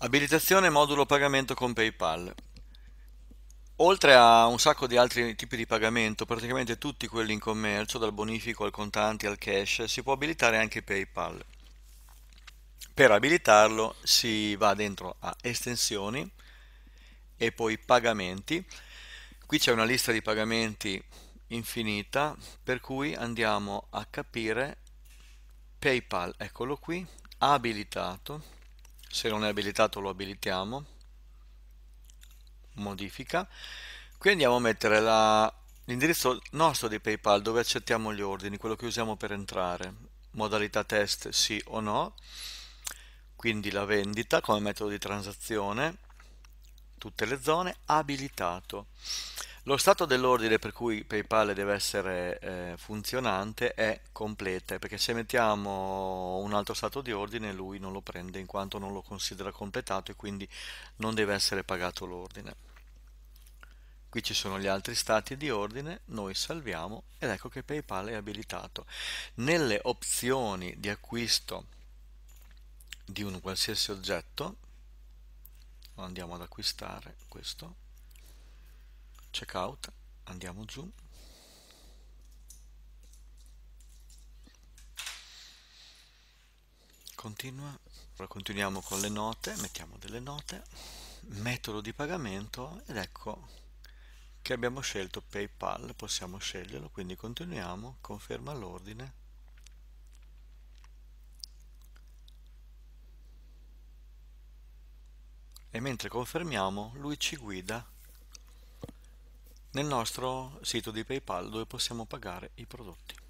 Abilitazione modulo pagamento con PayPal. Oltre a un sacco di altri tipi di pagamento, praticamente tutti quelli in commercio, dal bonifico al contanti al cash, si può abilitare anche PayPal. Per abilitarlo si va dentro a estensioni e poi pagamenti. Qui c'è una lista di pagamenti infinita, per cui andiamo a capire PayPal, eccolo qui, abilitato se non è abilitato lo abilitiamo modifica qui andiamo a mettere l'indirizzo nostro di PayPal dove accettiamo gli ordini, quello che usiamo per entrare modalità test sì o no quindi la vendita come metodo di transazione tutte le zone abilitato lo stato dell'ordine per cui PayPal deve essere eh, funzionante è complete, perché se mettiamo un altro stato di ordine lui non lo prende in quanto non lo considera completato e quindi non deve essere pagato l'ordine. Qui ci sono gli altri stati di ordine, noi salviamo ed ecco che PayPal è abilitato. Nelle opzioni di acquisto di un qualsiasi oggetto, andiamo ad acquistare questo, checkout, andiamo giù. Continua, Ora continuiamo con le note, mettiamo delle note, metodo di pagamento ed ecco che abbiamo scelto PayPal, possiamo sceglierlo, quindi continuiamo, conferma l'ordine. e mentre confermiamo lui ci guida nel nostro sito di PayPal dove possiamo pagare i prodotti.